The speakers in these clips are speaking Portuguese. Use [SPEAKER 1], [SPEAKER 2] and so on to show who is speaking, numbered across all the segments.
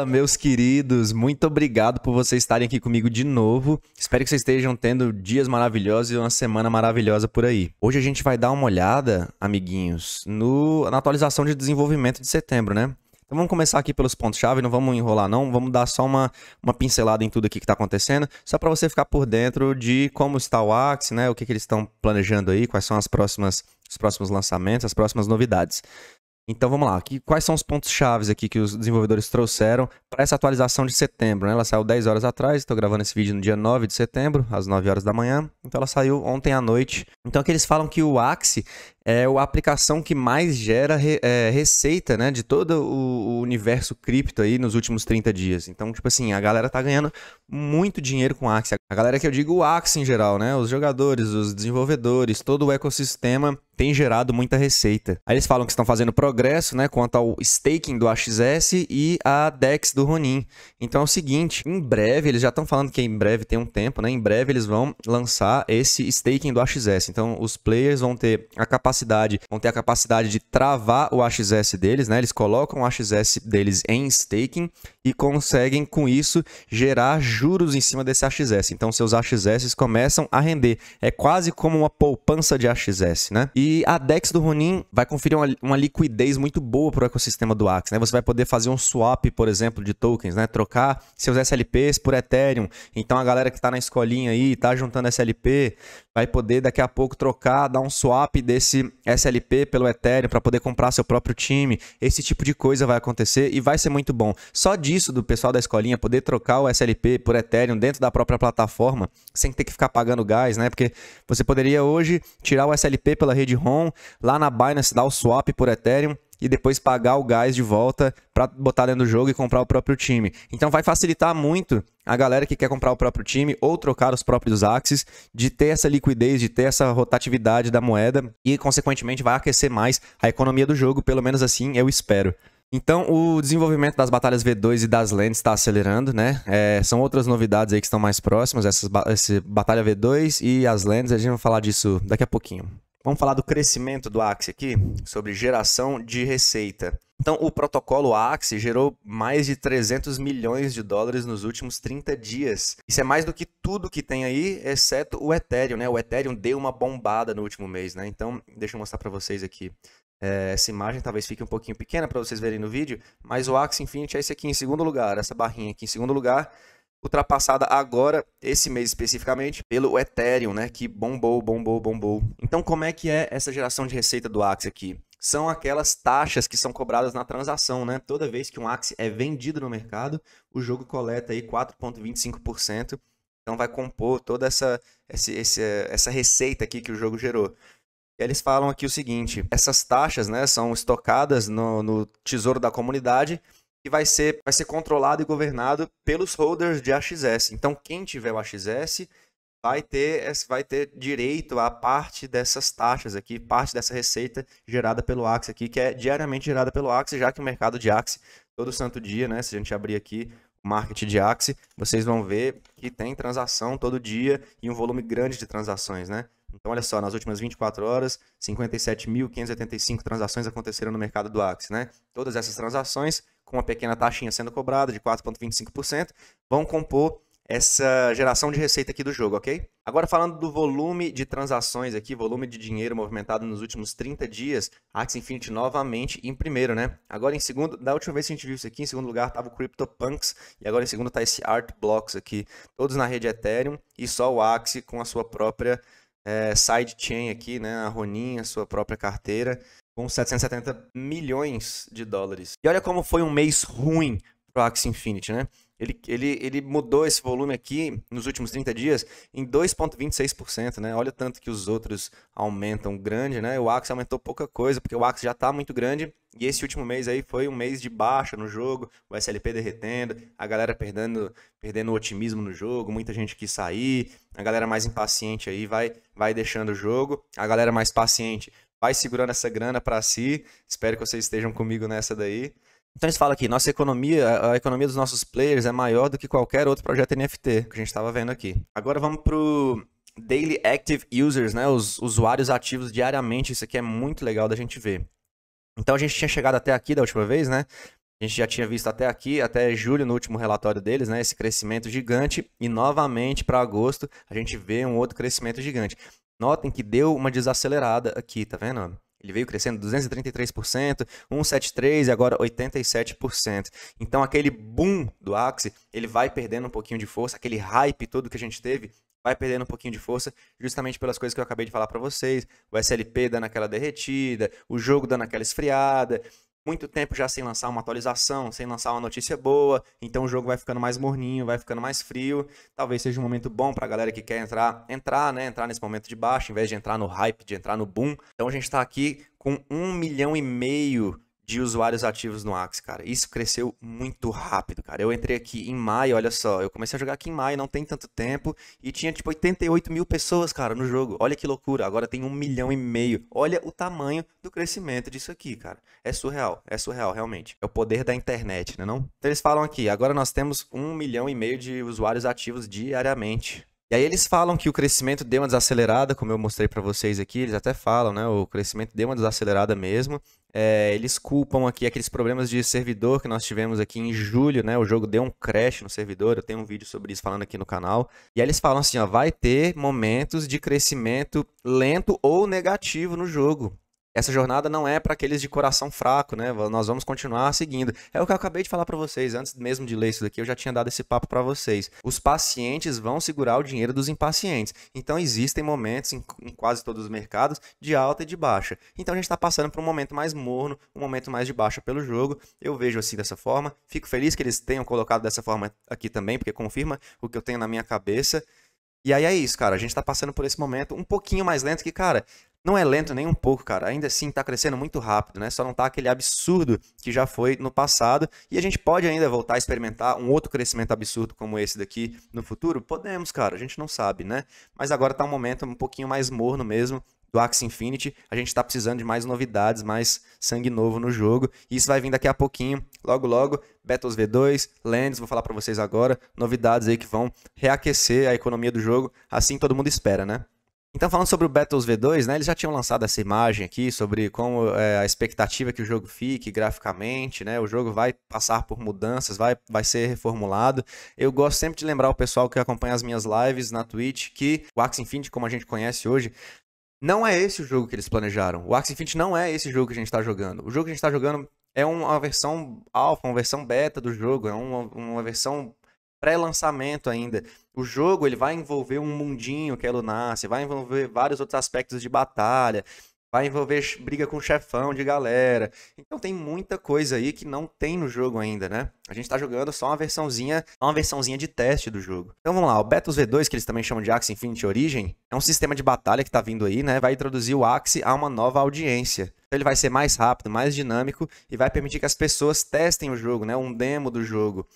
[SPEAKER 1] Fala, meus queridos. Muito obrigado por vocês estarem aqui comigo de novo. Espero que vocês estejam tendo dias maravilhosos e uma semana maravilhosa por aí. Hoje a gente vai dar uma olhada, amiguinhos, no, na atualização de desenvolvimento de setembro, né? Então vamos começar aqui pelos pontos-chave, não vamos enrolar não, vamos dar só uma, uma pincelada em tudo aqui que está acontecendo, só para você ficar por dentro de como está o Axe, né, o que, que eles estão planejando aí, quais são as próximas, os próximos lançamentos, as próximas novidades. Então vamos lá, que, quais são os pontos chaves aqui que os desenvolvedores trouxeram para essa atualização de setembro? Né? Ela saiu 10 horas atrás, estou gravando esse vídeo no dia 9 de setembro, às 9 horas da manhã, então ela saiu ontem à noite. Então aqui eles falam que o Axie é a aplicação que mais gera re, é, receita, né, de todo o, universo cripto aí nos últimos 30 dias. Então, tipo assim, a galera tá ganhando muito dinheiro com Axie. A galera que eu digo o Axie em geral, né, os jogadores, os desenvolvedores, todo o ecossistema tem gerado muita receita. Aí eles falam que estão fazendo progresso, né, quanto ao staking do AXS e a DEX do Ronin. Então é o seguinte, em breve, eles já estão falando que em breve tem um tempo, né, em breve eles vão lançar esse staking do AXS. Então os players vão ter a capacidade capacidade, vão ter a capacidade de travar o AXS deles, né? Eles colocam o AXS deles em staking e conseguem com isso gerar juros em cima desse AXS. Então seus AXS começam a render. É quase como uma poupança de AXS, né? E a DEX do Ronin vai conferir uma, uma liquidez muito boa para o ecossistema do Axe, né? Você vai poder fazer um swap, por exemplo, de tokens, né? Trocar seus SLPs por Ethereum. Então a galera que está na escolinha aí, tá juntando SLP, vai poder daqui a pouco trocar, dar um swap desse SLP pelo Ethereum para poder comprar seu próprio time. Esse tipo de coisa vai acontecer e vai ser muito bom. Só disso do pessoal da escolinha poder trocar o SLP por Ethereum dentro da própria plataforma, sem ter que ficar pagando gás, né? Porque você poderia hoje tirar o SLP pela rede ROM, lá na Binance dar o swap por Ethereum e depois pagar o gás de volta para botar dentro do jogo e comprar o próprio time. Então vai facilitar muito a galera que quer comprar o próprio time ou trocar os próprios axes, de ter essa liquidez, de ter essa rotatividade da moeda e, consequentemente, vai aquecer mais a economia do jogo, pelo menos assim eu espero. Então, o desenvolvimento das batalhas V2 e das lands está acelerando, né? É, são outras novidades aí que estão mais próximas, ba essa batalha V2 e as lands, a gente vai falar disso daqui a pouquinho. Vamos falar do crescimento do Axie aqui, sobre geração de receita. Então, o protocolo Axie gerou mais de 300 milhões de dólares nos últimos 30 dias. Isso é mais do que tudo que tem aí, exceto o Ethereum, né? O Ethereum deu uma bombada no último mês, né? Então, deixa eu mostrar para vocês aqui. É, essa imagem talvez fique um pouquinho pequena para vocês verem no vídeo, mas o Axie Infinity é esse aqui em segundo lugar, essa barrinha aqui em segundo lugar ultrapassada agora, esse mês especificamente, pelo Ethereum, né, que bombou, bombou, bombou. Então, como é que é essa geração de receita do Axie aqui? São aquelas taxas que são cobradas na transação, né? Toda vez que um Axie é vendido no mercado, o jogo coleta aí 4.25%, então vai compor toda essa essa, essa essa receita aqui que o jogo gerou. E eles falam aqui o seguinte: essas taxas, né, são estocadas no, no tesouro da comunidade que vai ser, vai ser controlado e governado pelos holders de AXS. Então, quem tiver o AXS vai ter, vai ter direito a parte dessas taxas aqui, parte dessa receita gerada pelo Axie aqui, que é diariamente gerada pelo Axie, já que o mercado de Axie, todo santo dia, né? Se a gente abrir aqui o market de Axie, vocês vão ver que tem transação todo dia e um volume grande de transações, né? Então, olha só, nas últimas 24 horas, 57.585 transações aconteceram no mercado do Axie, né? Todas essas transações com uma pequena taxinha sendo cobrada de 4,25%, vão compor essa geração de receita aqui do jogo, ok? Agora falando do volume de transações aqui, volume de dinheiro movimentado nos últimos 30 dias, Axie Infinity novamente em primeiro, né? Agora em segundo, da última vez que a gente viu isso aqui, em segundo lugar estava o CryptoPunks e agora em segundo está esse Art Blocks aqui, todos na rede Ethereum e só o Axie com a sua própria é, sidechain aqui, né, a Ronin, a sua própria carteira, com 770 milhões de dólares. E olha como foi um mês ruim para o Axie Infinity, né? ele, ele, ele mudou esse volume aqui nos últimos 30 dias em 2,26%, né? Olha o tanto que os outros aumentam grande, né? O Axe aumentou pouca coisa, porque o Axe já está muito grande e esse último mês aí foi um mês de baixa no jogo, o SLP derretendo, a galera perdendo, perdendo otimismo no jogo, muita gente quis sair, a galera mais impaciente aí vai, vai deixando o jogo, a galera mais paciente vai segurando essa grana para si. Espero que vocês estejam comigo nessa daí. Então eles falam aqui, nossa economia, a economia dos nossos players é maior do que qualquer outro projeto NFT que a gente estava vendo aqui. Agora vamos pro Daily Active Users, né? Os usuários ativos diariamente. Isso aqui é muito legal da gente ver. Então a gente tinha chegado até aqui da última vez, né? A gente já tinha visto até aqui, até julho, no último relatório deles, né? Esse crescimento gigante. E novamente para agosto a gente vê um outro crescimento gigante. Notem que deu uma desacelerada aqui, tá vendo? Ele veio crescendo 233%, 173% e agora 87%. Então aquele boom do Axie, ele vai perdendo um pouquinho de força, aquele hype todo que a gente teve, vai perdendo um pouquinho de força, justamente pelas coisas que eu acabei de falar para vocês, o SLP dando aquela derretida, o jogo dando aquela esfriada, muito tempo já sem lançar uma atualização, sem lançar uma notícia boa, então o jogo vai ficando mais morninho, vai ficando mais frio. Talvez seja um momento bom para a galera que quer entrar, entrar, né? Entrar nesse momento de baixo, em vez de entrar no hype, de entrar no boom. Então a gente está aqui com um milhão e meio de usuários ativos no Axe, cara. Isso cresceu muito rápido, cara. Eu entrei aqui em maio, olha só. Eu comecei a jogar aqui em maio, não tem tanto tempo. E tinha, tipo, 88 mil pessoas, cara, no jogo. Olha que loucura. Agora tem um milhão e meio. Olha o tamanho do crescimento disso aqui, cara. É surreal. É surreal, realmente. É o poder da internet, né não? Então eles falam aqui, agora nós temos um milhão e meio de usuários ativos diariamente. E aí eles falam que o crescimento deu uma desacelerada, como eu mostrei para vocês aqui, eles até falam, né? O crescimento deu uma desacelerada mesmo. É, eles culpam aqui aqueles problemas de servidor que nós tivemos aqui em julho, né? O jogo deu um crash no servidor, eu tenho um vídeo sobre isso falando aqui no canal. E aí eles falam assim, ó, vai ter momentos de crescimento lento ou negativo no jogo essa jornada não é para aqueles de coração fraco, né? Nós vamos continuar seguindo. É o que eu acabei de falar para vocês antes mesmo de ler isso daqui, eu já tinha dado esse papo para vocês. Os pacientes vão segurar o dinheiro dos impacientes. Então existem momentos em, em quase todos os mercados de alta e de baixa. Então a gente está passando por um momento mais morno, um momento mais de baixa pelo jogo. Eu vejo assim dessa forma. Fico feliz que eles tenham colocado dessa forma aqui também, porque confirma o que eu tenho na minha cabeça. E aí é isso, cara. A gente tá passando por esse momento um pouquinho mais lento que, cara, não é lento nem um pouco, cara. Ainda assim, está crescendo muito rápido, né? Só não está aquele absurdo que já foi no passado. E a gente pode ainda voltar a experimentar um outro crescimento absurdo como esse daqui no futuro? Podemos, cara. A gente não sabe, né? Mas agora está um momento um pouquinho mais morno mesmo do Axie Infinity. A gente está precisando de mais novidades, mais sangue novo no jogo. E isso vai vir daqui a pouquinho, logo logo. Battles V2, Lands, vou falar para vocês agora. Novidades aí que vão reaquecer a economia do jogo. Assim todo mundo espera, né? Então, falando sobre o Battles V2, né, eles já tinham lançado essa imagem aqui sobre como é, a expectativa que o jogo fique graficamente, né, o jogo vai passar por mudanças, vai, vai ser reformulado. Eu gosto sempre de lembrar o pessoal que acompanha as minhas lives na Twitch que o Axe Infinity, como a gente conhece hoje, não é esse o jogo que eles planejaram. O Axe Infinity não é esse jogo que a gente está jogando. O jogo que a gente está jogando é uma versão alfa, uma versão beta do jogo, é uma, uma versão pré-lançamento ainda. O jogo ele vai envolver um mundinho que é Lunasce, vai envolver vários outros aspectos de batalha, vai envolver briga com chefão de galera. Então tem muita coisa aí que não tem no jogo ainda, né? A gente tá jogando só uma versãozinha, uma versãozinha de teste do jogo. Então vamos lá, o Battles V2, que eles também chamam de Axe Infinity Origin, é um sistema de batalha que tá vindo aí, né? Vai introduzir o Axe a uma nova audiência. Então ele vai ser mais rápido, mais dinâmico e vai permitir que as pessoas testem o jogo, né? Um demo do jogo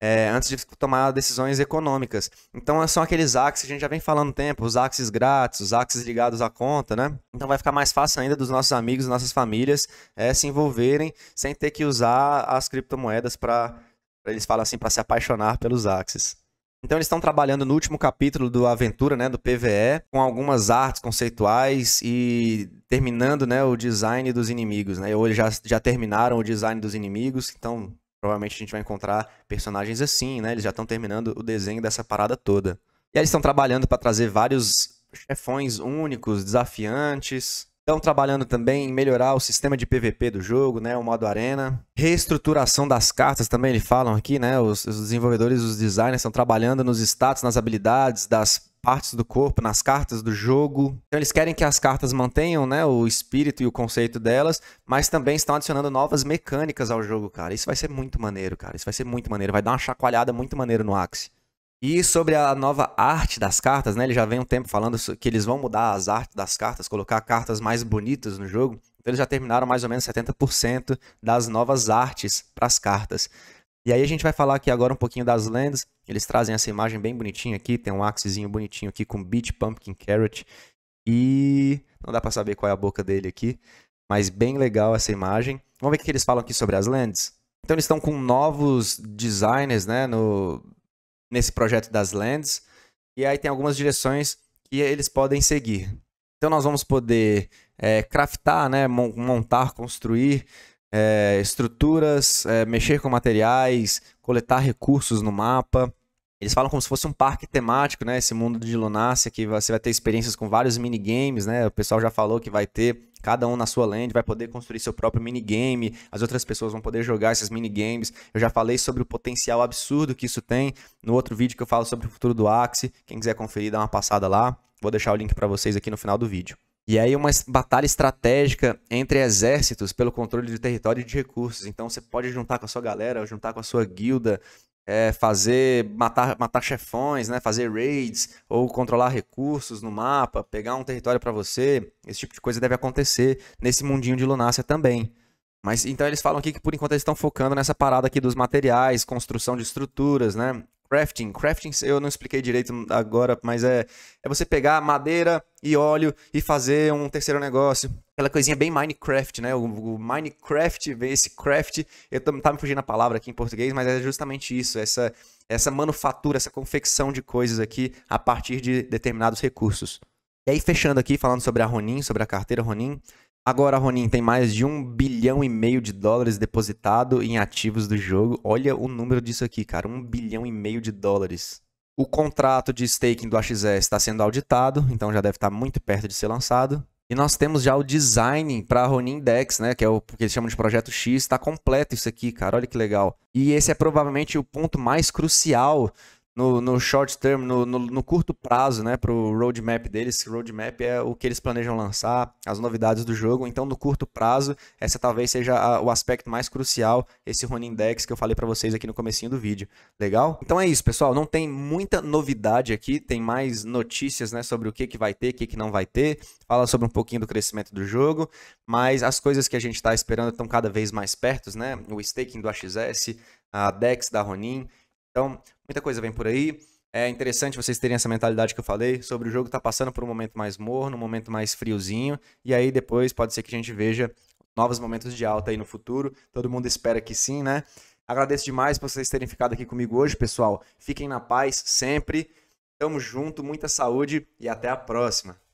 [SPEAKER 1] é, antes de tomar decisões econômicas. Então são aqueles axes que a gente já vem falando tempo, os axes grátis, os axes ligados à conta, né? Então vai ficar mais fácil ainda dos nossos amigos, nossas famílias é, se envolverem sem ter que usar as criptomoedas para eles falam assim para se apaixonar pelos axes. Então eles estão trabalhando no último capítulo do Aventura, né, do PVE, com algumas artes conceituais e terminando, né, o design dos inimigos, né? Ou já já terminaram o design dos inimigos, então Provavelmente a gente vai encontrar personagens assim, né? Eles já estão terminando o desenho dessa parada toda. E aí eles estão trabalhando para trazer vários chefões únicos, desafiantes. Estão trabalhando também em melhorar o sistema de PVP do jogo, né? O modo arena. Reestruturação das cartas também eles falam aqui, né? Os, os desenvolvedores, os designers estão trabalhando nos status, nas habilidades das, partes do corpo, nas cartas do jogo. Então eles querem que as cartas mantenham, né, o espírito e o conceito delas, mas também estão adicionando novas mecânicas ao jogo, cara. Isso vai ser muito maneiro, cara. Isso vai ser muito maneiro, vai dar uma chacoalhada muito maneiro no Axe. E sobre a nova arte das cartas, né? Ele já vem um tempo falando que eles vão mudar as artes das cartas, colocar cartas mais bonitas no jogo. Então eles já terminaram mais ou menos 70% das novas artes para as cartas. E aí a gente vai falar aqui agora um pouquinho das lands. Eles trazem essa imagem bem bonitinha aqui, tem um axezinho bonitinho aqui com Beach Pumpkin Carrot. E não dá para saber qual é a boca dele aqui, mas bem legal essa imagem. Vamos ver o que eles falam aqui sobre as lands. Então eles estão com novos designers, né, no nesse projeto das lands. E aí tem algumas direções que eles podem seguir. Então nós vamos poder é, craftar, né, montar, construir é, estruturas, é, mexer com materiais, coletar recursos no mapa. Eles falam como se fosse um parque temático, né? Esse mundo de Lunácia, que você vai ter experiências com vários minigames, né? O pessoal já falou que vai ter, cada um na sua land vai poder construir seu próprio minigame, as outras pessoas vão poder jogar esses minigames. Eu já falei sobre o potencial absurdo que isso tem no outro vídeo que eu falo sobre o futuro do Axie. Quem quiser conferir, dá uma passada lá. Vou deixar o link para vocês aqui no final do vídeo. E aí uma batalha estratégica entre exércitos pelo controle de território e de recursos. Então você pode juntar com a sua galera, juntar com a sua guilda, é, fazer matar, matar chefões, né? fazer raids ou controlar recursos no mapa, pegar um território para você. Esse tipo de coisa deve acontecer nesse mundinho de Lunácia também. Mas então eles falam aqui que por enquanto eles estão focando nessa parada aqui dos materiais, construção de estruturas, né? Crafting. Crafting eu não expliquei direito agora, mas é, é você pegar madeira e óleo e fazer um terceiro negócio. Aquela coisinha bem Minecraft, né? O, o Minecraft, esse craft, eu tô, tá me fugindo a palavra aqui em português, mas é justamente isso, essa, essa manufatura, essa confecção de coisas aqui a partir de determinados recursos. E aí, fechando aqui, falando sobre a Ronin, sobre a carteira Ronin, Agora, Ronin, tem mais de um bilhão e meio de dólares depositado em ativos do jogo. Olha o número disso aqui, cara. Um bilhão e meio de dólares. O contrato de staking do AXS está sendo auditado, então já deve estar muito perto de ser lançado. E nós temos já o design para Ronin Dex, né, que é o que eles chamam de Projeto X, está completo isso aqui, cara, olha que legal. E esse é provavelmente o ponto mais crucial no, no short term, no, no, no curto prazo, né, para o roadmap deles. Roadmap é o que eles planejam lançar, as novidades do jogo. Então, no curto prazo, essa talvez seja a, o aspecto mais crucial, esse Running decks que eu falei para vocês aqui no comecinho do vídeo. Legal? Então é isso, pessoal. Não tem muita novidade aqui, tem mais notícias né, sobre o que, que vai ter, o que, que não vai ter. Fala sobre um pouquinho do crescimento do jogo, mas as coisas que a gente está esperando estão cada vez mais perto, né? O staking do AXS, a DEX da Ronin então, muita coisa vem por aí. É interessante vocês terem essa mentalidade que eu falei sobre o jogo tá passando por um momento mais morno, um momento mais friozinho, e aí depois pode ser que a gente veja novos momentos de alta aí no futuro. Todo mundo espera que sim, né? Agradeço demais por vocês terem ficado aqui comigo hoje, pessoal. Fiquem na paz sempre. Tamo junto, muita saúde e até a próxima.